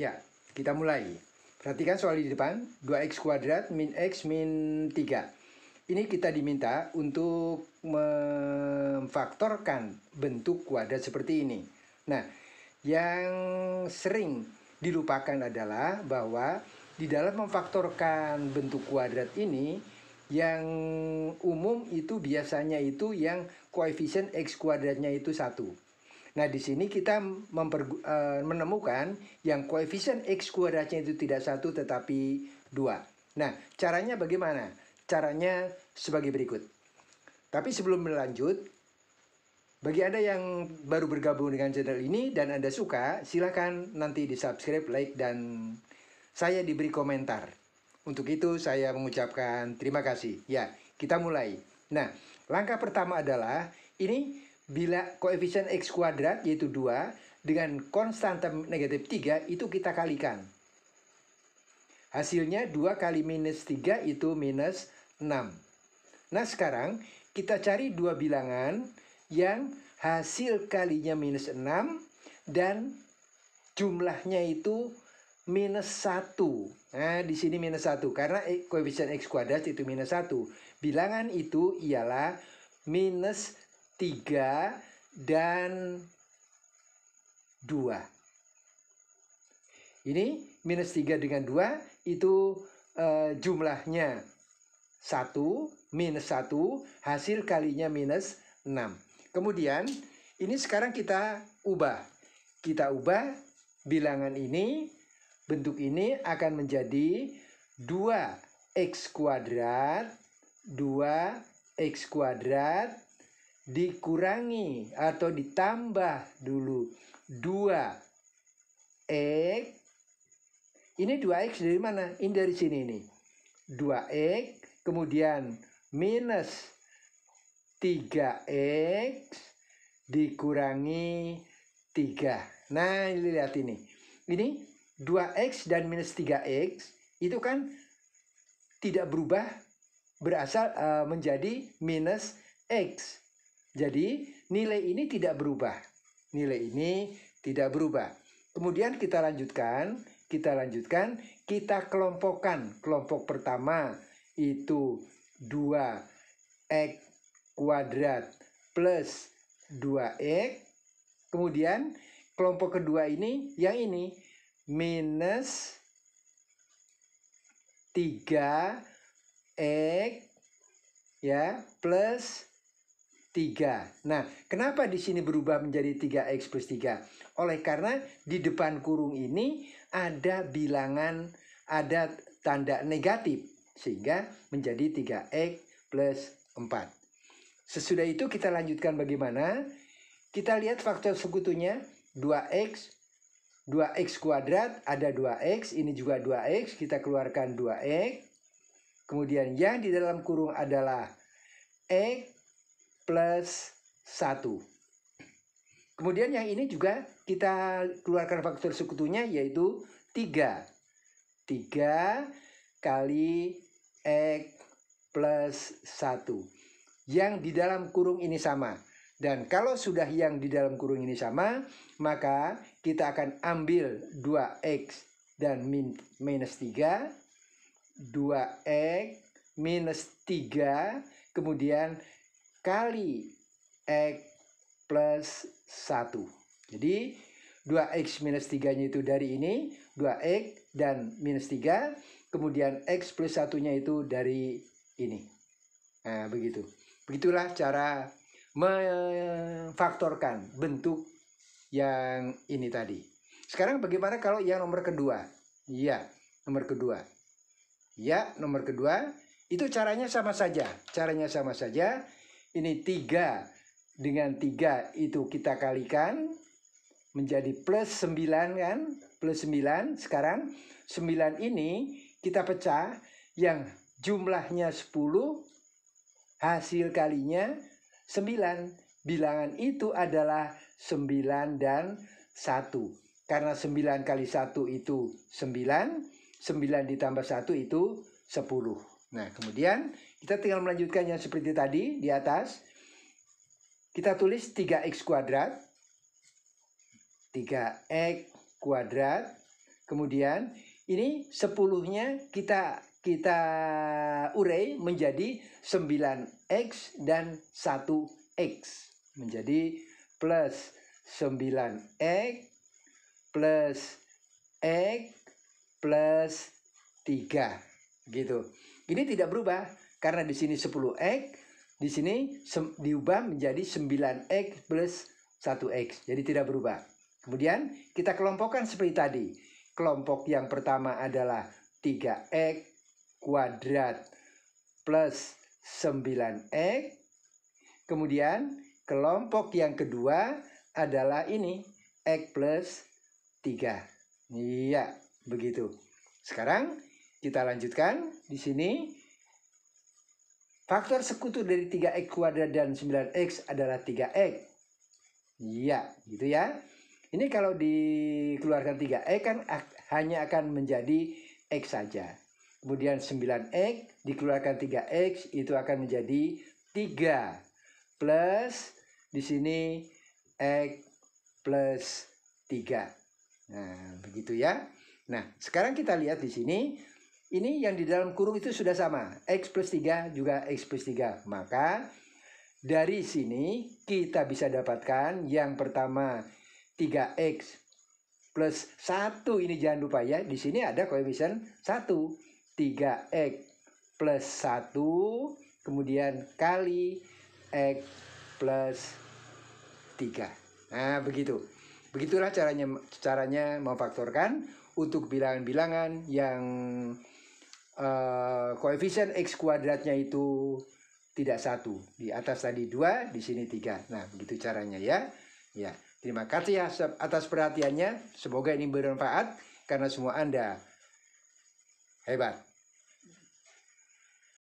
Ya, kita mulai. Perhatikan soal di depan, 2x kuadrat min x min 3. Ini kita diminta untuk memfaktorkan bentuk kuadrat seperti ini. Nah, yang sering dilupakan adalah bahwa di dalam memfaktorkan bentuk kuadrat ini, yang umum itu biasanya itu yang koefisien x kuadratnya itu satu Nah, di sini kita memper, uh, eh, menemukan yang koefisien x kuadratnya itu tidak satu tetapi dua. Nah, caranya bagaimana? Caranya sebagai berikut. Tapi sebelum melanjut bagi Anda yang baru bergabung dengan channel ini dan Anda suka, silakan nanti di-subscribe, like, dan saya diberi komentar. Untuk itu saya mengucapkan terima kasih. Ya, kita mulai. Nah, langkah pertama adalah ini bila koefisien x kuadrat yaitu 2 dengan konstanta negatif 3 itu kita kalikan. Hasilnya 2 kali minus 3 itu minus 6. Nah sekarang kita cari dua bilangan yang hasil kalinya minus 6 dan jumlahnya itu minus 1. Nah, di sini minus 1 karena e, koefisien x kuadrat itu minus 1. Bilangan itu ialah minus 3 dan 2. Ini minus 3 dengan 2 itu e, jumlahnya 1 minus 1 hasil kalinya minus 6. Kemudian ini sekarang kita ubah. Kita ubah bilangan ini bentuk ini akan menjadi 2x kuadrat 2x kuadrat dikurangi atau ditambah dulu 2 x ini 2x dari mana? Ini dari sini nih. 2x kemudian minus 3x dikurangi 3. Nah, ini lihat ini. Ini 2x dan minus 3x itu kan tidak berubah berasal uh, menjadi minus x. Jadi nilai ini tidak berubah. Nilai ini tidak berubah. Kemudian kita lanjutkan, kita lanjutkan, kita kelompokkan. Kelompok pertama itu 2x kuadrat plus 2x. Kemudian kelompok kedua ini yang ini minus 3x ya plus 3. Nah, kenapa di sini berubah menjadi 3x plus 3? Oleh karena di depan kurung ini ada bilangan, ada tanda negatif. Sehingga menjadi 3x plus 4. Sesudah itu kita lanjutkan bagaimana? Kita lihat faktor sekutunya 2x 2x kuadrat ada 2x, ini juga 2x, kita keluarkan 2x. Kemudian yang di dalam kurung adalah x plus 1. Kemudian yang ini juga kita keluarkan faktor sekutunya yaitu 3. 3 kali X plus 1. Yang di dalam kurung ini sama. Dan kalau sudah yang di dalam kurung ini sama, maka kita akan ambil 2X dan min minus 3. 2X minus 3. Kemudian kali X plus 1. Jadi 2X minus 3-nya itu dari ini, 2X dan minus 3. Kemudian X plus 1-nya itu dari ini. Nah, begitu. Begitulah cara memfaktorkan bentuk yang ini tadi. Sekarang bagaimana kalau yang nomor kedua? ya nomor kedua. Ya, nomor kedua. Itu caranya sama saja. Caranya sama saja. Ini 3 dengan 3 itu kita kalikan menjadi plus 9 kan? Plus 9. Sekarang 9 ini kita pecah yang jumlahnya 10 hasil kalinya 9. Bilangan itu adalah 9 dan 1 karena 9 kali 1 itu 9, 9 ditambah 1 itu 10. Nah, kemudian kita tinggal melanjutkannya seperti tadi di atas. Kita tulis 3x kuadrat. 3x kuadrat. Kemudian ini 10-nya kita kita urai menjadi 9x dan 1x. Menjadi plus 9x plus x plus 3 gitu. Ini tidak berubah karena di sini 10x, di sini diubah menjadi 9x plus 1x. Jadi tidak berubah. Kemudian kita kelompokkan seperti tadi. Kelompok yang pertama adalah 3x kuadrat plus 9x. Kemudian kelompok yang kedua adalah ini x plus 3. Iya, begitu. Sekarang kita lanjutkan di sini. Faktor sekutu dari 3X kuadrat dan 9X adalah 3X. Iya, gitu ya. Ini kalau dikeluarkan 3X kan hanya akan menjadi X saja. Kemudian 9X dikeluarkan 3X itu akan menjadi 3 plus di sini X plus 3. Nah, begitu ya. Nah, sekarang kita lihat di sini ini yang di dalam kurung itu sudah sama. X plus 3 juga X plus 3. Maka dari sini kita bisa dapatkan yang pertama 3X plus 1 ini jangan lupa ya. Di sini ada koefisien 1. 3X plus 1 kemudian kali X plus 3. Nah begitu. Begitulah caranya caranya memfaktorkan untuk bilangan-bilangan yang Eh, koefisien x kuadratnya itu tidak satu di atas tadi dua di sini tiga nah begitu caranya ya ya terima kasih ya atas perhatiannya semoga ini bermanfaat karena semua anda hebat